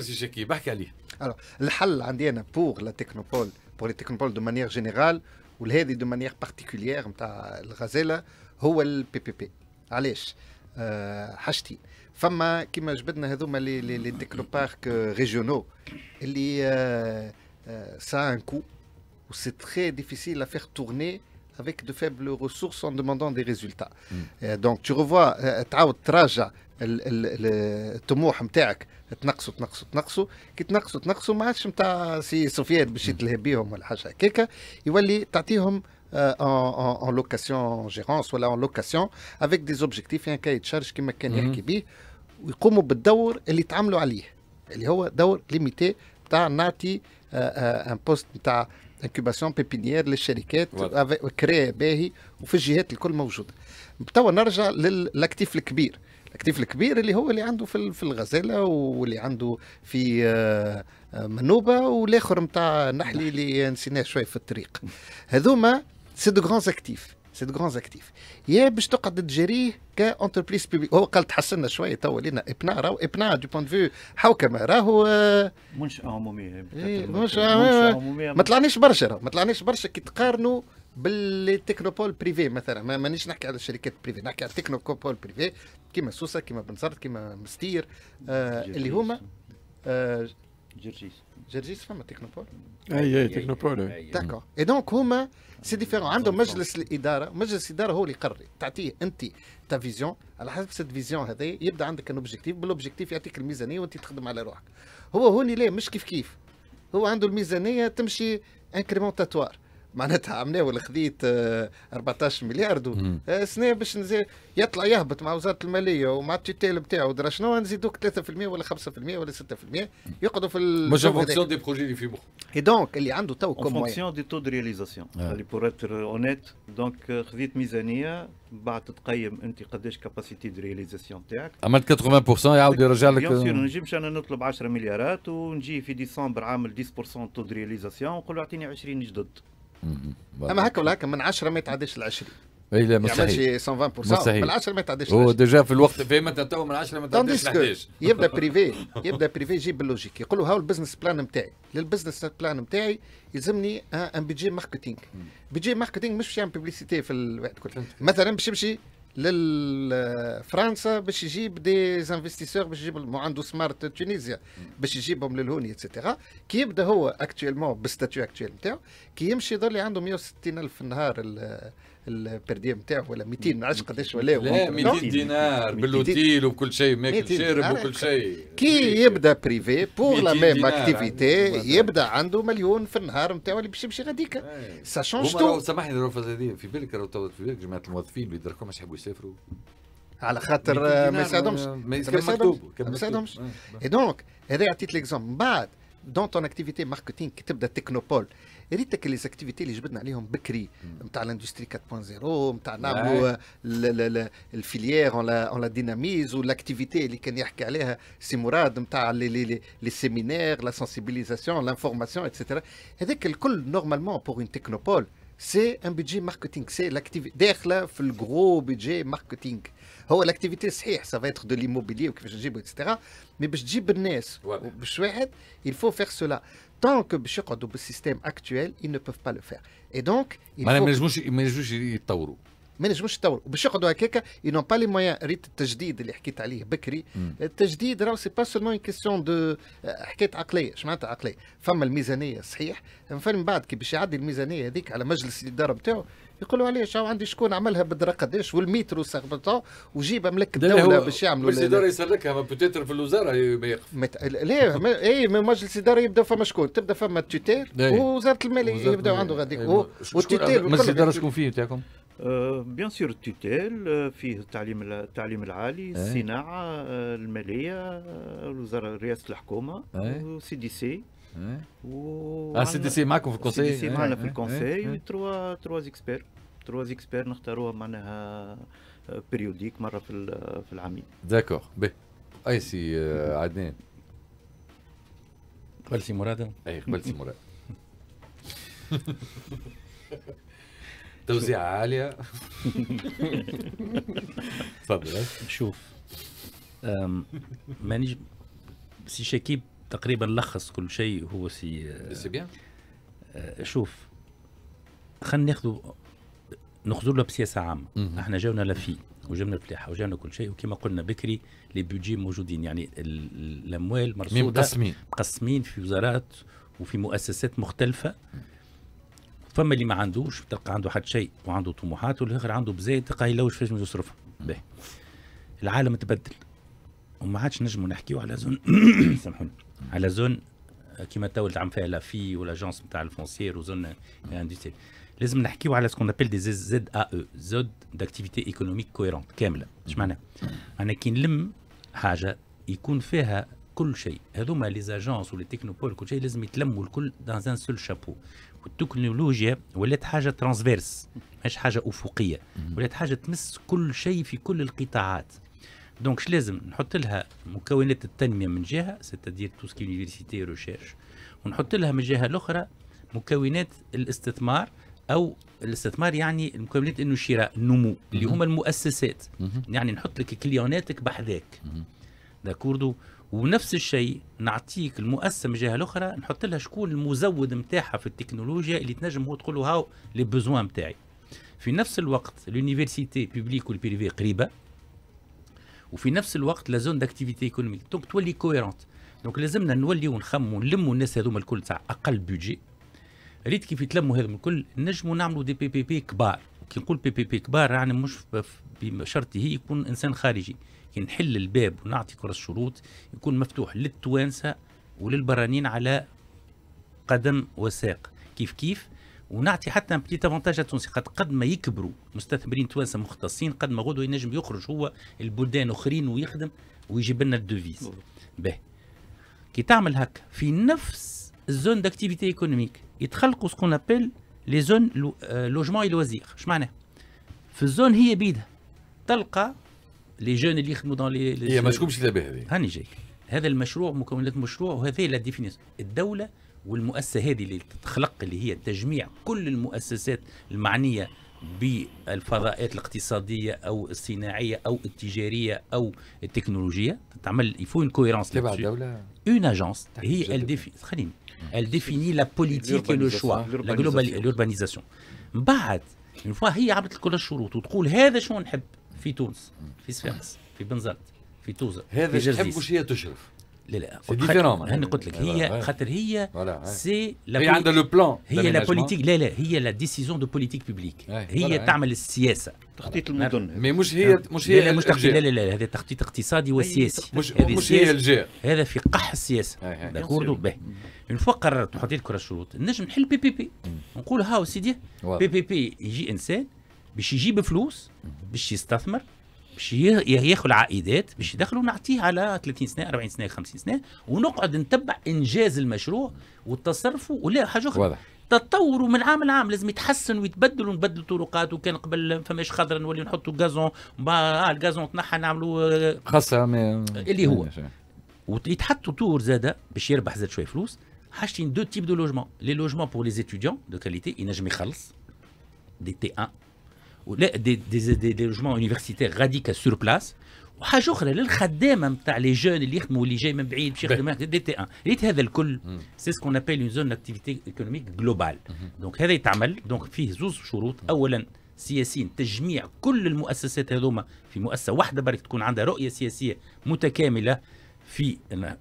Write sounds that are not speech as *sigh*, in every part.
si le Alors, la hall indien pour la technopole, pour les technopoles de manière générale ou de manière particulière, c'est le PPP. Allez, Les technoparques régionaux, ça a un coût. C'est très difficile à faire tourner avec de faibles ressources en demandant des résultats. Mm. Donc, tu revois, tu as الطموح نتاعك تنقصوا تنقصوا تنقصوا كي تنقصوا تنقصوا ما عادش نتاع سي سوفيات باش يتلهى بيهم ولا حاجه هكاكا يولي تعطيهم اون لوكاسيون جيرونس ولا اون لوكاسيون افيك دي زوبجيكتيف يعني كاي يتشارج كيما كان يحكي به ويقوموا بالدور اللي تعملوا عليه اللي هو دور ليميتي تاع نعطي ان بوست نتاع انكوباسيون بيبينيير للشركات كري باهي وفي الجهات الكل موجوده توا نرجع للاكتيف الكبير الكتيف الكبير اللي هو اللي عنده في في الغزاله واللي عنده في آه، آه، منوبه والاخر نتاع النحلي اللي نسيناه شويه في الطريق هذوما سي دو غران اكتيف سي دو غران اكتيف يا باش تقعد تجريه كونتربريز بيبليك هو قال تحسنا شويه تو لينا ابنا راهو ابنا دو بوان فيو حوكمه راهو منشاه عموميه إيه، منشاه عموميه ما طلعناش برشا ما طلعناش برشا كي تقارنوا باللي تكنوبول بريفي مثلا ما مانيش نحكي على الشركات بريفي نحكي على تكنوبول بريفي كيما سوسه كيما بنزرت كيما مستير آه اللي هما آه جرجيس جرجيس فما تكنوبول اي اي تكنوبول داكو اي دونك هما سي ديفيرون عندهم مجلس الاداره مجلس الاداره هو اللي يقرر تعطيه انت تا فيزيون على حسب سيت فيزيون هذا يبدا عندك ان اوبجيكتيف بالاوبجيكتيف يعطيك الميزانيه وانت تخدم على روحك هو هوني لا مش كيف كيف هو عنده الميزانيه تمشي انكريمونتاتوار معناتها ولا خذيت 14 مليار دو آه، سنه باش نزيد يطلع يهبط مع وزاره الماليه ومع التيتيل نتاعو درا شنو نزيدوك 3% ولا 5% ولا 6% يقعدوا في مش ان فونكسيون دي بروجي اللي في مخ اي دونك اللي عنده تو كوم فونكسيون دي تو دو رياليزاسيون اللي بور اتر اونيت دونك خذيت ميزانيه بعد تقيم انت قداش كاباسيتي دو رياليزاسيون تاعك عملت 80% يعاود يرجع لك بيان سور نجمش انا نطلب 10 مليارات ونجي في ديسمبر عامل 10% تو دو رياليزاسيون ونقول له اعطيني 20 جدد اما هكا ولا هكا من 10 ما يتعداش ال 20 اي لا يعني مستحيل ما يعملش 120% مستحيل من 10 ما يتعداش هو ديجا في الوقت فاهم انت تو من 10 ما يتعداش 11 يبدا بريفي يبدا بريفي يجيب اللوجيك يقول له هاو البزنس بلان نتاعي للبزنس بلان نتاعي يلزمني ان بيجي ماركتينغ بيجي ماركتينغ مش باش يعمل بيبليسيتي في الوقت كله مثلا باش يمشي لفرنسا باش يجيب دي زانفستيسور باش يجيب عنده سمارت تونيزيا باش يجيبهم للهون اتسيتيرا كي يبدا هو اكتويلمون بالستاتيو اكتويل نتاعو كي يمشي يظل عنده 160 الف في النهار البرديه نتاعو ولا 200 ما عادش قداش ولا لا 200 دينار بالاوتيل وكل شيء ماكل شارب وكل شيء كي يبدا بريفي بور لا ميم اكتيفيتي يبدا عنده مليون في النهار نتاعو اللي باش يمشي غاديكا سا شونج تو سامحني هذه في بالك راهو في بالك جماعه الموظفين اللي يدركوا مش يحبوا يسافروا على خاطر ما يساعدهمش ما يساعدهمش اي دونك هذا عطيت ليكزومبل من بعد دون تون اكتيفيتي ماركتينغ كي تبدا تكنوبول que les activités qui sont en train de se comme l'industrie 4.0, la filière, on la dynamise, ou l'activité qui est en les séminaires, la sensibilisation, l'information, etc. Et que le normalement pour une technopole, c'est un budget marketing. C'est l'activité. c'est le gros budget marketing. هو لاكتيفيتي صحيح سافا اتر دو ليموبيلي وكيفاش نجيبو اكسترا مي باش تجيب الناس باش واحد يلفو فيغ سولا طونك باش يقعدوا بالسيستيم اكتويل اي نو بوف با لو فيغ اي دونك ما ينجموش ما ينجموش يتطوروا ما ينجموش يتطوروا باش يقعدوا هكاك اي نو با لي مويان ريت التجديد اللي حكيت عليه بكري التجديد راه سي با سولمون اون كيسيون دو حكايه عقليه اش معناتها عقليه فما الميزانيه صحيح من بعد كي باش يعدي الميزانيه هذيك على مجلس الاداره نتاعو يقولوا علاش عندي شكون عملها بدرا قداش والميترو سغبطه وجيبها ملك الدوله باش يعملوا مجلس الاداره يسلكها ما بوتيتر في الوزاره يقف مت... لا م... اي من مجلس الاداره يبدا فما شكون تبدا فما التوتير إيه. ووزاره الماليه يبداو عنده غاديك إيه، والتوتير مجلس الاداره شكون فيه تاعكم؟ أه، بيان سور التوتيل أه، فيه التعليم التعليم العالي إيه. الصناعه أه، الماليه الوزاره رئاسه الحكومه وسي دي سي اه سي دي سي معكم في الكونسيي السي دي سي معنا في الكونسيي تروا تروا زيكسبير تروا زيكسبير نختاروها معناها بيريوديك مره في في العامين داكور بي اي سي عدنان قبل سي مراد اي قبل سي مراد توزيع عاليه تفضل شوف مانيش سي شكيب تقريبا لخص كل شيء هو سي سي بيان آه، شوف خلينا ناخذ ناخذ له بسياسه عامه احنا جاونا لفي وجبنا الفلاحه وجبنا كل شيء وكما قلنا بكري لي بودجي موجودين يعني الاموال مرصوده مقسمين مقسمين في وزارات وفي مؤسسات مختلفه فما اللي ما عندوش تلقى عنده حد شيء وعنده طموحات والاخر عنده بزايد تلقى يلوج فاش يصرفها العالم تبدل وما عادش نجموا نحكيو على زون *coughs* سامحوني على زون كيما تو اللي عم فيها لافي ولاجونس نتاع الفونسيير وزون اندستري يعني لازم نحكيو على سكون ابل دي زد ا او زود داكتيفيتي ايكونوميك كويرونت كامله اش معناها؟ معناها كي نلم حاجه يكون فيها كل شيء هذوما لي زاجونس ولي تكنوبول كل شيء لازم يتلموا الكل دان ان سول شابو والتكنولوجيا ولات حاجه ترانسفيرس ماهيش حاجه افقيه ولات حاجه تمس كل شيء في كل القطاعات دونك اش لازم نحط لها مكونات التنميه من جهه ستدير توسكي يونيفرسيتي ريشيرش ونحط لها من الجهه الاخرى مكونات الاستثمار او الاستثمار يعني المكونات انه شراء النمو اللي هما المؤسسات يعني نحط لك كليوناتك بحذاك داكوردو ونفس الشيء نعطيك المؤسسه من الجهه الاخرى نحط لها شكون المزود نتاعها في التكنولوجيا اللي تنجم هو تقول له هاو لي بوزوان نتاعي في نفس الوقت لونيفرسيتي بيبليك والبريفي قريبه وفي نفس الوقت لا زون داكتيفيتي ايكونوميك دونك تولي كويرونت دونك لازمنا نوليو نخمو ونلمو الناس هذوما الكل تاع اقل بودجي ريت كيف يتلموا هذوما الكل نجموا نعملوا دي بي بي بي كبار كي نقول بي بي بي كبار يعني مش بشرط هي يكون انسان خارجي كي نحل الباب ونعطي كل الشروط يكون مفتوح للتوانسه وللبرانين على قدم وساق كيف كيف ونعطي حتى بتيت افونتاج التونسي قد قد ما يكبروا مستثمرين توانسه مختصين قد ما غدوه ينجم يخرج هو البلدان اخرين ويخدم ويجيب لنا الدوفيز به كي تعمل هكا في نفس الزون داكتيفيتي ايكونوميك يتخلقوا سكون ابل لي زون لوجمون اي لوزير اش معناها في الزون هي بيدها تلقى لي جون اللي يخدموا دون لي هي ما شكون هذه هاني جاي هذا المشروع مكونات مشروع وهذه لا ديفينيسيون الدوله والمؤسسه هذه اللي تتخلق اللي هي تجميع كل المؤسسات المعنيه بالفضاءات الاقتصاديه او الصناعيه او التجاريه او التكنولوجيه تعمل يفون كويرونس تبع الدوله اون اجونس هي الديفي خليني ديفيني لا بوليتيك لو شوا لا لوربانيزاسيون من بعد اون فوا هي عملت كل الشروط وتقول هذا شنو نحب في تونس في صفاقس في بنزرت في توزر هذا في تحب وش هي تشرف لا لا هني قلت لك هي خاطر هي سي هي عندها لو بلان هي لا بوليتيك لا لا هي لا ديسيزيون دو بوليتيك بوبليك هي تعمل السياسه تخطيط المدن مي مش هي مش هي لا مش تخطيط لا لا لا هذا تخطيط اقتصادي وسياسي مش مش هي الجير هذا في قح السياسه داكوردو آه، آه. به اون فوا قررت نحط لك الشروط نجم نحل بي بي بي نقول هاو سيدي بي بي بي يجي انسان باش يجيب فلوس باش يستثمر باش ياخذ العائدات باش يدخلوا نعطيه على 30 سنه 40 سنه 50 سنه ونقعد نتبع انجاز المشروع والتصرف ولا حاجه اخرى واضح تطوروا من عام لعام لازم يتحسن ويتبدلوا نبدلوا طرقات وكان قبل فماش خضره نولي نحطوا غازون آه تنحى نعملوا آه، خاصه اللي هو ويتحطوا تور زاده باش يربح زاد شويه فلوس حاجتين دو تيب دو لوجمون لي لوجمون بور لي ستوديون دو كاليتي ينجم يخلص دي تي 1 des, des, des, لوجمون يونيفرسيتير غاديكا سور بلاس وحاجه اخرى للخدامه نتاع لي جون اللي يخدموا اللي جاي من بعيد باش يخدم دي تي ان ريت هذا الكل سي سكون ابيل اون زون اكتيفيتي ايكونوميك جلوبال دونك هذا يتعمل دونك فيه زوز شروط اولا سياسيين تجميع كل المؤسسات هذوما في مؤسسه واحده برك تكون عندها رؤيه سياسيه متكامله في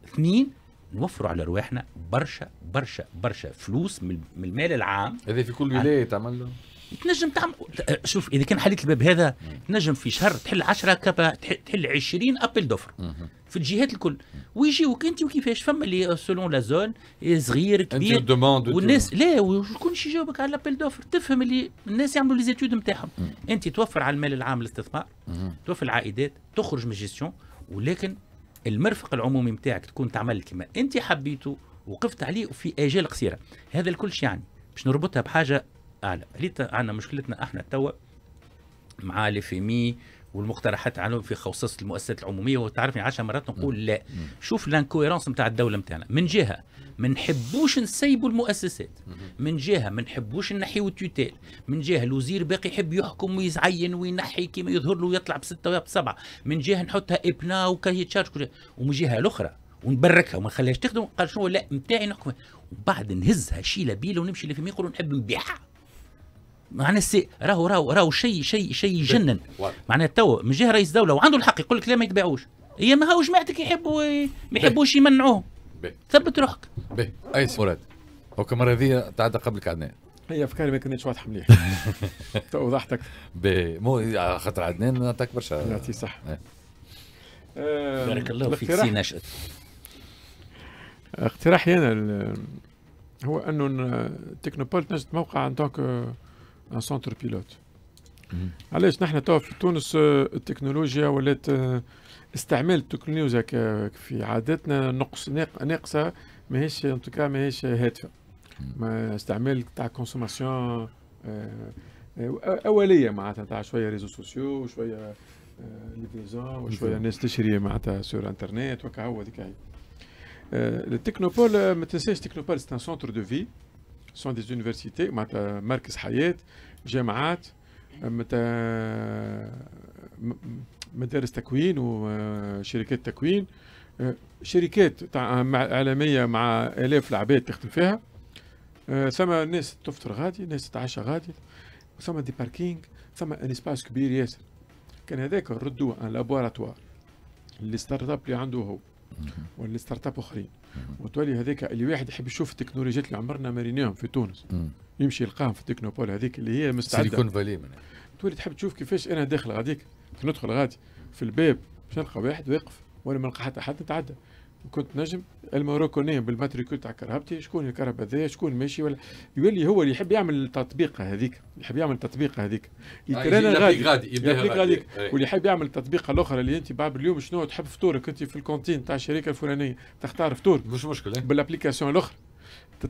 اثنين نوفروا على رواحنا برشا برشا برشا فلوس من المال العام هذا في كل ولايه تعمل له تنجم تعمل شوف اذا كان حليت الباب هذا تنجم في شهر تحل 10 كابا تحل 20 ابل دوفر في الجهات الكل ويجيوك انت وكيفاش فما اللي سولون لا زون صغير كبير والناس لا وشكون يجاوبك على الابل دوفر تفهم اللي الناس يعملوا لي زيتود نتاعهم انت توفر على المال العام الاستثمار توفر العائدات تخرج من الجيستيون ولكن المرفق العمومي نتاعك تكون تعمل كما انت حبيته وقفت عليه في اجال قصيره هذا الكل شيء يعني باش نربطها بحاجه اعلى ريتا عندنا مشكلتنا احنا توا مع الفيمي والمقترحات عنهم في خصوص المؤسسات العموميه وتعرفني 10 مرات نقول لا شوف لانكويرونس نتاع الدوله نتاعنا من جهه ما نحبوش نسيبوا المؤسسات من جهه ما نحبوش نحيوا التوتيل من جهه الوزير باقي يحب يحكم ويزعين وينحي كيما يظهر له يطلع بسته ويطلع بسبعه من جهه نحطها ابنا وكاهي تشارج ومن جهه الاخرى ونبركها وما نخليهاش تخدم قال شنو لا نتاعي نحكم وبعد نهزها شيله بيله ونمشي لفيمي يقولوا نحب نبيعها معناه سي راهو راهو راهو شيء شيء شيء يجنن معناه تو من جهه رئيس دوله وعنده الحق يقول لك لا ما يتباعوش هي ما هو جماعتك يحبوا ما يحبوش يمنعوهم ثبت روحك به اي مراد اوكي المره هذه تعدى قبلك عدنان هي افكاري ما كانتش واضحه مليح *laughs* وضحتك به مو خاطر عدنان نعطيك برشا يعطيك صح إيه. بارك الله فيك سي نشأت اقتراحي انا هو انه تكنوبول تنجم موقع ان تونك ان سونتر بيلوت علاش نحن توا في تونس آه، التكنولوجيا ولات آه، استعمال التكنولوجيا في عاداتنا نقص ناقصه ماهيش توكا ماهيش هادفه ما استعمال تاع كونسوماسيون آه، اوليه معناتها تاع شويه ريزو سوسيو وشويه ليفيزون وشويه ناس تشري معناتها سور انترنت وكا هو هذيك هي التكنوبول ما تنساش تكنوبول سي ان سونتر دو في سون دي زونيفرسيتي معناتها مركز حياه جامعات مدارس تكوين وشركات تكوين شركات عالميه مع الاف العباد تخدم فيها ثم ناس تفطر غادي ناس تتعشى غادي ثم دي باركينغ ثم ان اسباس كبير ياسر كان هذاك ردوا ان لابوراتوار اللي ستارت اب اللي عنده هو والستارت اب اخرين وتولي هذيك اللي واحد يحب يشوف التكنولوجيات اللي عمرنا ما رينيهم في تونس مم. يمشي يلقاهم في التكنوبول هذيك اللي هي مستعده سيليكون فالي تولي تحب تشوف كيفاش انا داخل غاديك ندخل غادي في الباب باش نلقى واحد واقف ولا ما نلقى حتى حد نتعدى كنت نجم الموروكونيه بالماتريكول تاع كرهبتي شكون الكرهبه هذايا شكون ماشي ولا يولي هو اللي يحب يعمل التطبيق هذيك يحب يعمل التطبيق هذيك آه، يترانا غادي يبدا غادي إيه. واللي يحب يعمل التطبيق الاخرى اللي انت بعد اليوم شنو تحب فطورك انت في الكونتين تاع الشركه الفلانيه تختار فطور مش مشكل بالابليكاسيون الاخرى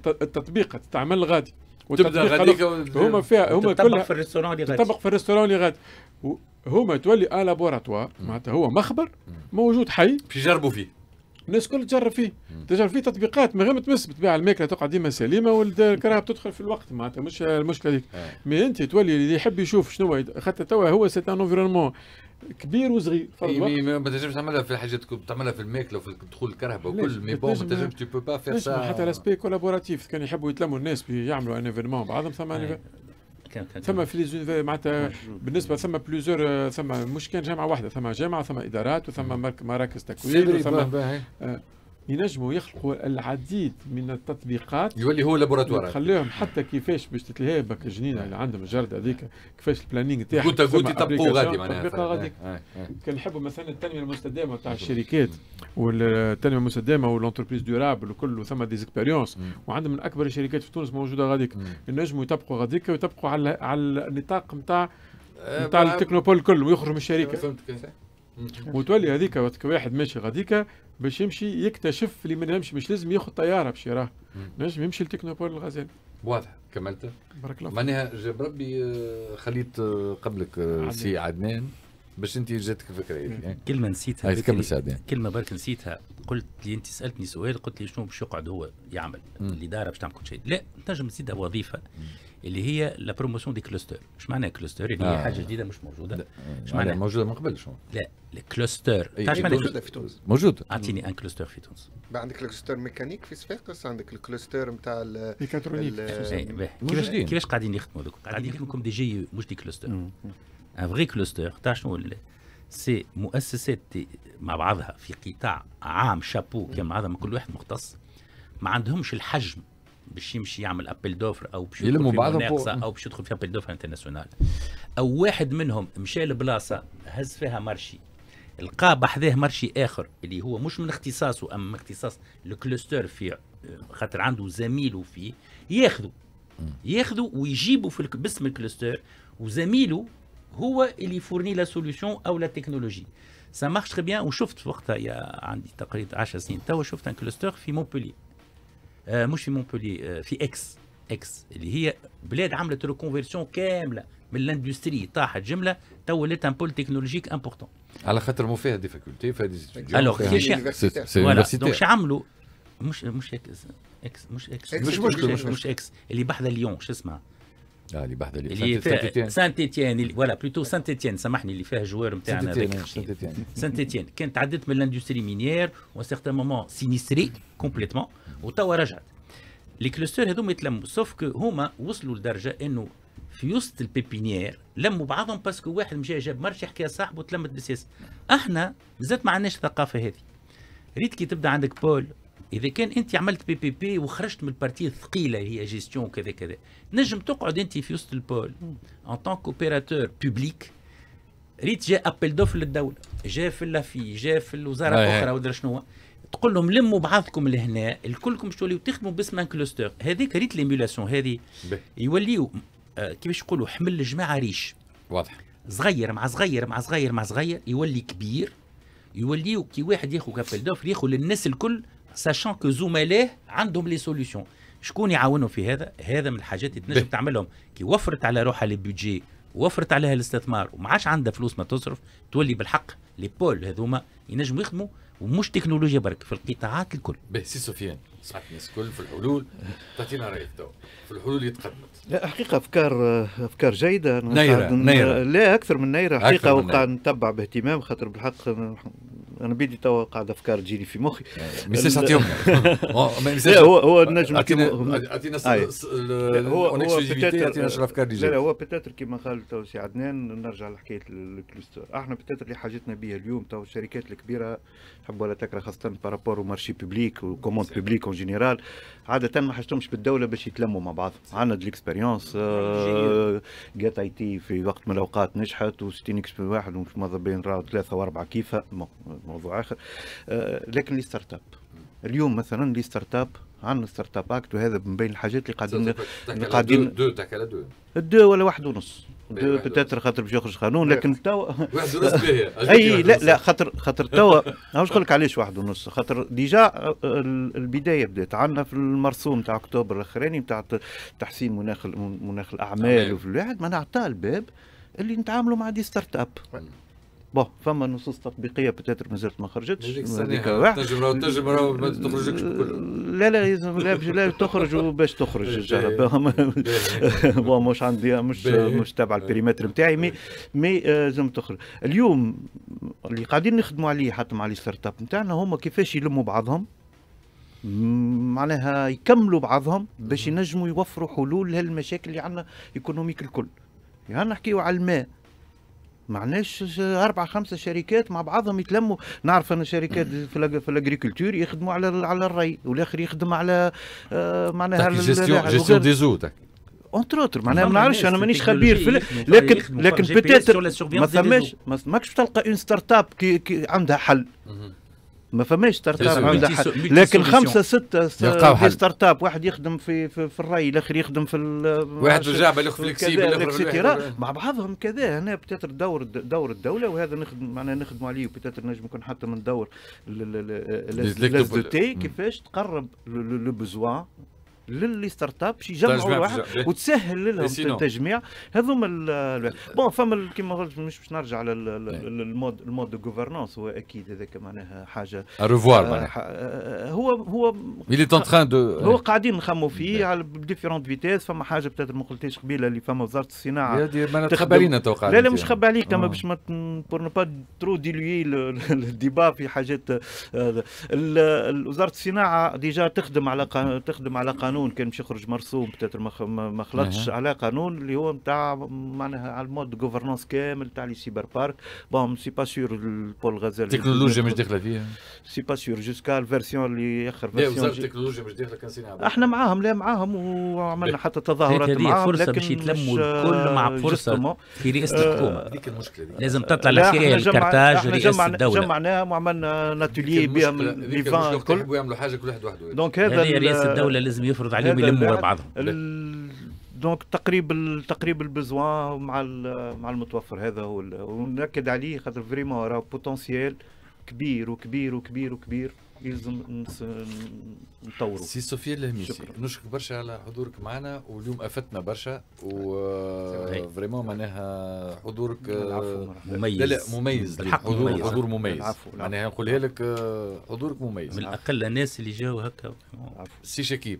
التطبيق تتعمل غادي وتبدا غاديك هما فيها هما كلها في الريستوران اللي غادي تطبق في الريستوران اللي غادي هما تولي ان لابوراتوار معناتها هو مخبر موجود حي باش يجربوا فيه الناس الكل تجرب فيه تجرب فيه تطبيقات من غير ما تمس بتبيع الماكله تقعد ديما سليمه والكراهه تدخل في الوقت معناتها مش المشكله آه. هذيك مي انت تولي اللي يحب يشوف شنو خاطر توا هو سيت ان انفيرونمون كبير وصغير اي ما تنجمش تعملها في الحاجات تعملها في الماكله وفي دخول الكهرباء وكل مي بون ما تنجمش تو با فير سا حتى لاسبي كولابوراتيف كان يحبوا يتلموا الناس يعملوا ان ايفينمون بعضهم ثم ثم في معناتها بالنسبه ثم بليزور آه، ثم مش كان جامعه واحده ثم جامعه ثم ادارات وثم مراكز تكوين وثم ينجموا يخلقوا العديد من التطبيقات يولي هو لابوراتوار خليهم حتى كيفاش باش تتلهى بك الجنينه اللي عندهم مجرد هذيك كيفاش البلانينغ تاعها قلت قلت يطبقوا غادي معناها آه، غادي كان آه، آه. كنحبوا مثلا التنميه المستدامه تاع الشركات والتنميه المستدامه والانتربريز دورابل وكل ثم ديزكبيريونس وعندهم من اكبر الشركات في تونس موجوده غاديك ينجموا يطبقوا غاديك ويطبقوا على على النطاق نتاع نتاع التكنوبول كله ويخرجوا من الشركه فهمتك وتولي هذيك وقت واحد ماشي غاديكا باش يمشي يكتشف اللي ما نمشي مش لازم ياخذ طياره باش يراه نجم يمشي لتكنوبول الغزال واضح كملت بارك الله معناها جاب ربي آه، خليت آه، قبلك آه، سي عدنان باش انت جاتك الفكره هذه كلمه نسيتها كلمه برك نسيتها قلت لي انت سالتني سؤال قلت لي شنو باش يقعد هو يعمل الاداره باش تعمل كل شيء لا تنجم تزيدها وظيفه مم. اللي هي لا بروموسيون دي كلوستر اش معنى كلوستر اللي هي آه. حاجه جديده مش موجوده اش آه، معنى موجوده من قبل شو لا الكلوستر إيه، تعرف إيه، معنى موجوده في تونس موجوده اعطيني آه. ان كلوستر في تونس عندك الكلوستر ميكانيك في صفاقس عندك الكلوستر نتاع الميكاترونيك كيفاش كيفاش قاعدين يخدموا دوك قاعدين يخدموا كوم دي جي مش دي كلوستر ان فغي كلوستر تعرف شنو سي مؤسسات مع بعضها في قطاع عام شابو كان مع كل واحد مختص ما عندهمش الحجم باش يمشي يعمل ابل دوفر او باش يلموا بعضهم او باش يدخل في ابل دوفر انترناسيونال او واحد منهم مشى لبلاصه هز فيها مارشي لقى بحذاه مارشي اخر اللي هو مش من اختصاصه اما من اختصاص الكلوستر في آه، خاطر عنده زميله فيه ياخذوا ياخذوا ويجيبوا في باسم الكلوستر وزميله هو اللي فورني لا سوليسيون او لا تكنولوجي سا مارش تري بيان وشفت وقتها يا عندي تقريبا 10 سنين توا شفت ان كلوستر في مونبولي مش في مونبولي في اكس اكس اللي هي بلاد عملت ريكونفيرسيون كامله من الاندستري طاحت جمله تو ولات ان بول تكنولوجيك امبورتون على خاطر مو فيها ديفيكولتي فيها دي الوغ كي دونك عملوا مش مش اكس اكس مش اكس مش مشكل مش اكس اللي بحذا ليون شو اسمها اه اللي بهدلي اللي فيه سانت اتيان فوالا بلوتو سانت اتيان سامحني اللي فيها جوار نتاعنا سانت اتيان سانت اتيان *laughs* كانت عدت من لاندستري مينيير وان سيغتان مومون سينيستري كومبليتمون وتوا رجعت لي كلوستر هذوما يتلموا سوف كو هما وصلوا لدرجه انه في وسط البيبينيير لموا بعضهم باسكو واحد مشى جاب يحكي حكى صاحبه تلمت بالسياسه احنا زاد ما عندناش الثقافه هذه ريت كي تبدا عندك بول اذا كان انت عملت بي بي بي وخرجت من البارتي الثقيله اللي هي جيستيون وكذا كذا نجم تقعد انت في وسط البول ان طون كوبيراتور بوبليك ريت جاء ابل دوف للدوله جاء في لافي جاء في الوزاره الاخرى ودرا شنو تقول لهم لموا بعضكم لهنا الكلكم شو تخدموا باسم ان كلوستر هذيك ريت ليمولاسيون هذه يوليو آه، كيفاش يقولوا حمل الجماعه ريش واضح صغير مع صغير مع صغير مع صغير يولي كبير يوليو كي واحد ياخذ كابل دوف ياخذ للناس الكل ساشون كو زملاه عندهم لي سوليسيون شكون يعاونهم في هذا هذا من الحاجات اللي تنجم تعملهم كي وفرت على روحها لي بيجي وفرت عليها الاستثمار وما عادش عندها فلوس ما تصرف تولي بالحق لي بول هذوما ينجموا يخدموا ومش تكنولوجيا برك في القطاعات الكل. به سي سفيان صحت الناس الكل في الحلول تعطينا رايك تو في الحلول اللي تقدمت. لا حقيقه افكار افكار جيده نيره نيره لا اكثر من نيره حقيقه وقاعد نتبع باهتمام خاطر بالحق انا بدي توا قاعد افكار تجيني في مخي ما يصيرش تعطيهم هو هو النجم اعطينا هو هو اعطينا آه، الافكار افكار لا هو بتاتر كيما قال تو سي عدنان نرجع لحكايه الكلوستر احنا بتاتر اللي حاجتنا بها اليوم تو الشركات الكبيره تحب ولا تكره خاصه بارابور مارشي بيبليك وكوموند بيبليك اون جينيرال عاده ما حاجتهمش بالدوله باش يتلموا مع بعض عندنا دي ليكسبيريونس جات اي تي في وقت من الاوقات نجحت و60 اكس واحد ماذا بين ثلاثه واربعه كيفها موضوع اخر آه، لكن لي ستارت اب اليوم مثلا لي ستارت اب عندنا ستارت اب اكت وهذا من بين الحاجات اللي قاعدين اللي قاعدين دو تحكي على دو دو ولا واحد ونص دو بتاتر خاطر باش يخرج قانون لكن توا *laughs* واحد ونص *laughs* اي لا لا خاطر خاطر توا نقول لك علاش واحد ونص خاطر ديجا آه، البدايه بدات عندنا في المرسوم تاع اكتوبر الاخراني تاع تحسين مناخ مناخ الاعمال وفي الواحد ما نعطاه الباب اللي نتعاملوا مع دي ستارت اب بون فما نصوص تطبيقيه بتاتر مازالت ما خرجتش هذيك واحد تجمع تجمع ما تخرجكش لا لا لازم لا لا تخرج وباش تخرج *laughs* بون *laughs* مش عندي مش مش تابع البريمتر نتاعي مي مي آه، لازم تخرج اليوم اللي قاعدين نخدموا عليه حتى مع لي ستارت اب نتاعنا هما كيفاش يلموا بعضهم معناها يكملوا بعضهم باش ينجموا يوفروا حلول لهالمشاكل اللي عندنا ايكونوميك الكل يعني نحكيو على الماء معناش اربع خمسه شركات مع بعضهم يتلموا نعرف ان شركات *clears throat* في في الاجريكولتور يخدموا على على الري والاخر يخدم على آه، معناها معناها جيستيون دي زو اونتر اوتر معناها ما نعرفش انا مانيش خبير في لكن لكن بتاتر ما ثماش ماكش تلقى اون ستارت اب عندها حل ما فماش ستارت اب عندها لكن خمسه سته ستارت اب واحد يخدم في في, في الري الاخر يخدم في واحد الاخر رجع الاخر مع بعضهم كذا هنا بتاتر دور دور الدوله وهذا نخدم معناها نخدموا عليه وبتاتر نجم يكون حتى من دور لاز كيفاش تقرب لو بوزوان للي ستارت اب باش يجمعوا طيب، واحد إيه. وتسهل إيه، لهم التجميع هذوما بون فما كيما قلت مش باش نرجع للمود المود دو غوفرنونس هو اكيد هذاك معناها حاجه ريفوار آه، آه، هو هو اللي ان تران دو هو قاعدين نخموا فيه على ديفيرونت فيتيس فما حاجه بتاتر ما قلتهاش قبيله اللي فما وزاره الصناعه تخبرينا توقع لا لا مش خبى عليك اما آه. باش ما بور نو با ترو ديلوي الديبا في حاجات وزاره الصناعه ديجا تخدم على تخدم على قانون قانون كان باش يخرج مرسوم بتاتر ما خلطش على قانون اللي هو نتاع معناها على المود جوفرنونس كامل تاع لي سيبر بارك بون سي با سور البول غازال التكنولوجيا مش داخله فيها سي با سور جوسكا الفيرسيون اللي اخر فيرسيون التكنولوجيا مش داخله كان احنا معاهم لا معاهم وعملنا حتى تظاهرات معاهم فرصه باش يتلموا الكل مع فرصه في رئاسه آه، الحكومه هذيك المشكله لازم تطلع لسيريا الكارتاج رئاسه الدوله جمعناهم وعملنا ناتولي بهم ليفان الكل يعملوا حاجه كل واحد وحده دونك هذا رئاسه الدوله لازم يفرض مفروض عليهم يلموا بعضهم دونك تقريب تقريب البزوان مع مع المتوفر هذا هو ونأكد عليه خاطر فريمون راه بوتنسيال كبير وكبير وكبير وكبير يلزم نطوروا سي سوفيا الهميسي نشكرك برشا على حضورك معنا واليوم افدتنا برشا و فريمون معناها حضورك مميز لا لا مميز بالحق مميز. حضور مميز معناها نقولها لك حضورك مميز من اقل الناس اللي جاوا هكا سي شكيب